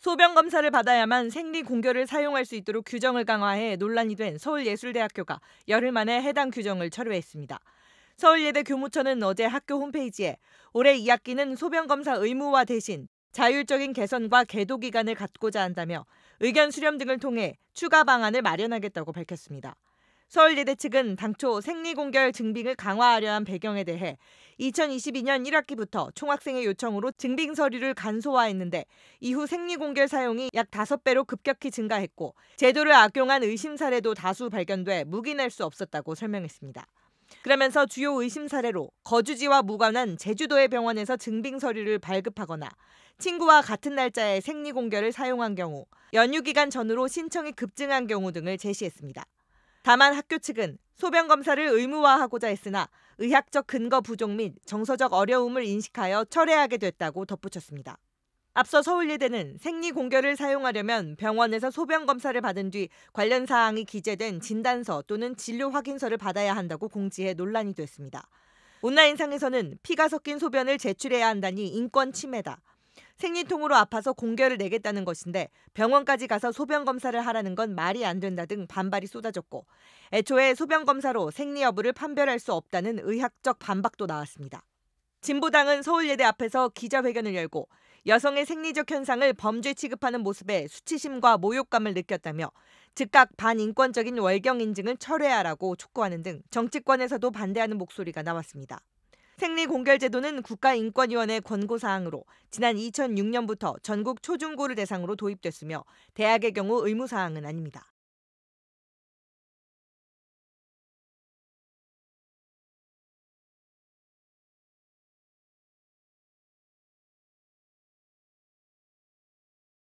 소변 검사를 받아야만 생리 공교를 사용할 수 있도록 규정을 강화해 논란이 된 서울예술대학교가 열흘 만에 해당 규정을 철회했습니다. 서울예대 교무처는 어제 학교 홈페이지에 올해 2학기는 소변 검사 의무화 대신 자율적인 개선과 계도 기간을 갖고자 한다며 의견 수렴 등을 통해 추가 방안을 마련하겠다고 밝혔습니다. 서울예대 측은 당초 생리공결 증빙을 강화하려 한 배경에 대해 2022년 1학기부터 총학생의 요청으로 증빙 서류를 간소화했는데 이후 생리공결 사용이 약 5배로 급격히 증가했고 제도를 악용한 의심 사례도 다수 발견돼 묵인할 수 없었다고 설명했습니다. 그러면서 주요 의심 사례로 거주지와 무관한 제주도의 병원에서 증빙 서류를 발급하거나 친구와 같은 날짜에 생리공결을 사용한 경우 연휴 기간 전으로 신청이 급증한 경우 등을 제시했습니다. 다만 학교 측은 소변 검사를 의무화하고자 했으나 의학적 근거 부족 및 정서적 어려움을 인식하여 철회하게 됐다고 덧붙였습니다. 앞서 서울예대는 생리 공결을 사용하려면 병원에서 소변 검사를 받은 뒤 관련 사항이 기재된 진단서 또는 진료 확인서를 받아야 한다고 공지해 논란이 됐습니다. 온라인상에서는 피가 섞인 소변을 제출해야 한다니 인권 침해다. 생리통으로 아파서 공개를 내겠다는 것인데 병원까지 가서 소변 검사를 하라는 건 말이 안 된다 등 반발이 쏟아졌고 애초에 소변 검사로 생리 여부를 판별할 수 없다는 의학적 반박도 나왔습니다. 진보당은 서울예대 앞에서 기자회견을 열고 여성의 생리적 현상을 범죄 취급하는 모습에 수치심과 모욕감을 느꼈다며 즉각 반인권적인 월경 인증을 철회하라고 촉구하는 등 정치권에서도 반대하는 목소리가 나왔습니다. 생리공결제도는 국가인권위원회 권고사항으로 지난 2006년부터 전국 초중고를 대상으로 도입됐으며 대학의 경우 의무사항은 아닙니다.